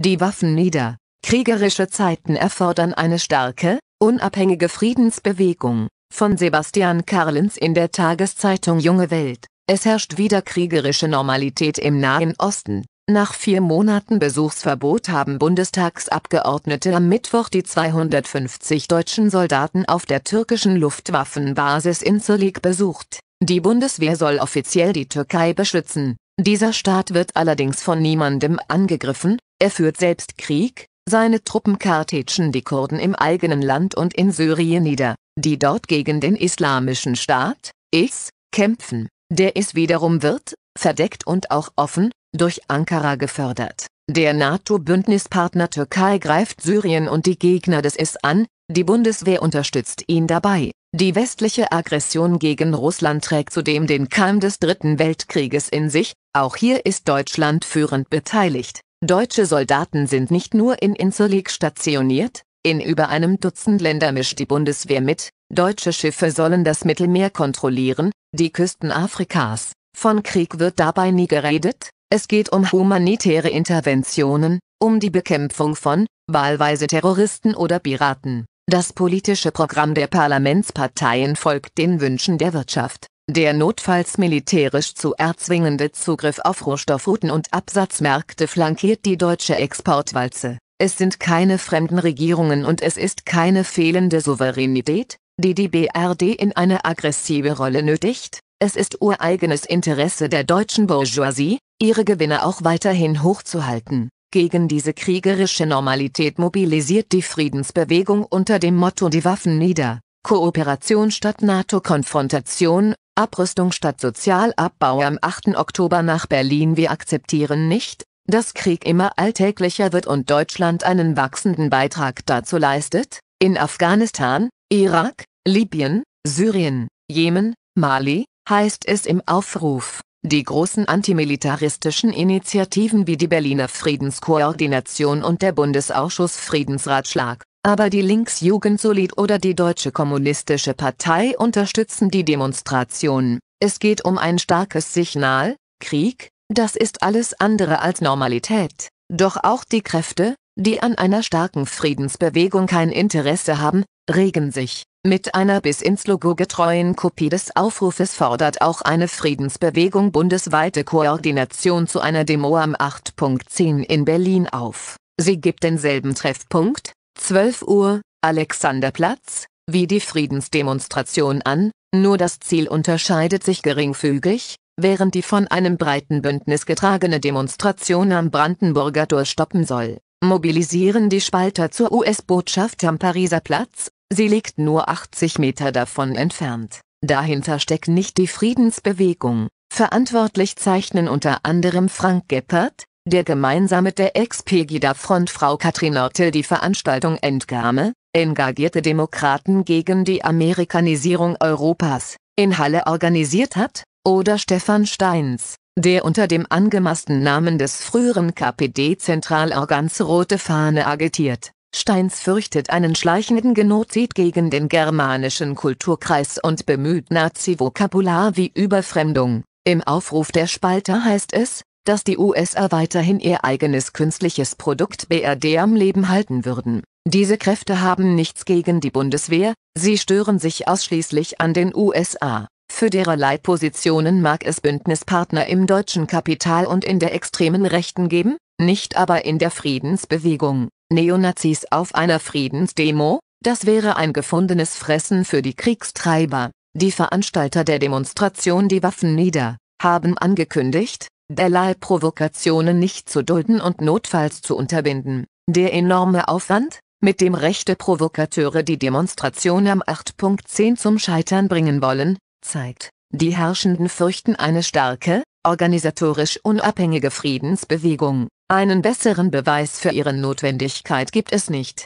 die Waffen nieder. Kriegerische Zeiten erfordern eine starke, unabhängige Friedensbewegung. Von Sebastian Karlens in der Tageszeitung Junge Welt. Es herrscht wieder kriegerische Normalität im Nahen Osten. Nach vier Monaten Besuchsverbot haben Bundestagsabgeordnete am Mittwoch die 250 deutschen Soldaten auf der türkischen Luftwaffenbasis in Zürich besucht. Die Bundeswehr soll offiziell die Türkei beschützen. Dieser Staat wird allerdings von niemandem angegriffen, er führt selbst Krieg, seine Truppen kartätschen die Kurden im eigenen Land und in Syrien nieder, die dort gegen den islamischen Staat, IS, kämpfen, der IS wiederum wird, verdeckt und auch offen, durch Ankara gefördert. Der NATO-Bündnispartner Türkei greift Syrien und die Gegner des IS an, die Bundeswehr unterstützt ihn dabei. Die westliche Aggression gegen Russland trägt zudem den Keim des Dritten Weltkrieges in sich, auch hier ist Deutschland führend beteiligt. Deutsche Soldaten sind nicht nur in Insulik stationiert, in über einem Dutzend Länder mischt die Bundeswehr mit, deutsche Schiffe sollen das Mittelmeer kontrollieren, die Küsten Afrikas. Von Krieg wird dabei nie geredet, es geht um humanitäre Interventionen, um die Bekämpfung von, wahlweise Terroristen oder Piraten. Das politische Programm der Parlamentsparteien folgt den Wünschen der Wirtschaft der notfalls militärisch zu erzwingende Zugriff auf Rohstoffrouten und Absatzmärkte flankiert die deutsche Exportwalze. Es sind keine fremden Regierungen und es ist keine fehlende Souveränität, die die BRD in eine aggressive Rolle nötigt, es ist ureigenes Interesse der deutschen Bourgeoisie, ihre Gewinne auch weiterhin hochzuhalten. Gegen diese kriegerische Normalität mobilisiert die Friedensbewegung unter dem Motto Die Waffen nieder, Kooperation statt NATO-Konfrontation, Abrüstung statt Sozialabbau am 8. Oktober nach Berlin. Wir akzeptieren nicht, dass Krieg immer alltäglicher wird und Deutschland einen wachsenden Beitrag dazu leistet, in Afghanistan, Irak, Libyen, Syrien, Jemen, Mali, heißt es im Aufruf. Die großen antimilitaristischen Initiativen wie die Berliner Friedenskoordination und der Bundesausschuss Friedensratschlag aber die Linksjugend Solid oder die Deutsche Kommunistische Partei unterstützen die Demonstration. Es geht um ein starkes Signal, Krieg, das ist alles andere als Normalität. Doch auch die Kräfte, die an einer starken Friedensbewegung kein Interesse haben, regen sich. Mit einer bis ins Logo getreuen Kopie des Aufrufes fordert auch eine Friedensbewegung bundesweite Koordination zu einer Demo am 8.10 in Berlin auf. Sie gibt denselben Treffpunkt, 12 Uhr, Alexanderplatz, wie die Friedensdemonstration an, nur das Ziel unterscheidet sich geringfügig, während die von einem breiten Bündnis getragene Demonstration am Brandenburger Tor stoppen soll, mobilisieren die Spalter zur US-Botschaft am Pariser Platz, sie liegt nur 80 Meter davon entfernt. Dahinter steckt nicht die Friedensbewegung. Verantwortlich zeichnen unter anderem Frank Geppert, der gemeinsam mit der Ex-Pegida-Front Frau Katrin Ortel die Veranstaltung entgarme, engagierte Demokraten gegen die Amerikanisierung Europas, in Halle organisiert hat, oder Stefan Steins, der unter dem angemassten Namen des früheren KPD-Zentralorgans Rote Fahne agitiert. Steins fürchtet einen schleichenden Genozid gegen den germanischen Kulturkreis und bemüht Nazi-Vokabular wie Überfremdung. Im Aufruf der Spalter heißt es, dass die USA weiterhin ihr eigenes künstliches Produkt BRD am Leben halten würden. Diese Kräfte haben nichts gegen die Bundeswehr, sie stören sich ausschließlich an den USA. Für derer Leitpositionen mag es Bündnispartner im deutschen Kapital und in der extremen Rechten geben, nicht aber in der Friedensbewegung. Neonazis auf einer Friedensdemo, das wäre ein gefundenes Fressen für die Kriegstreiber. Die Veranstalter der Demonstration Die Waffen nieder haben angekündigt, derlei Provokationen nicht zu dulden und notfalls zu unterbinden. Der enorme Aufwand, mit dem rechte Provokateure die Demonstration am 8.10 zum Scheitern bringen wollen, zeigt, die Herrschenden fürchten eine starke, organisatorisch unabhängige Friedensbewegung. Einen besseren Beweis für ihre Notwendigkeit gibt es nicht.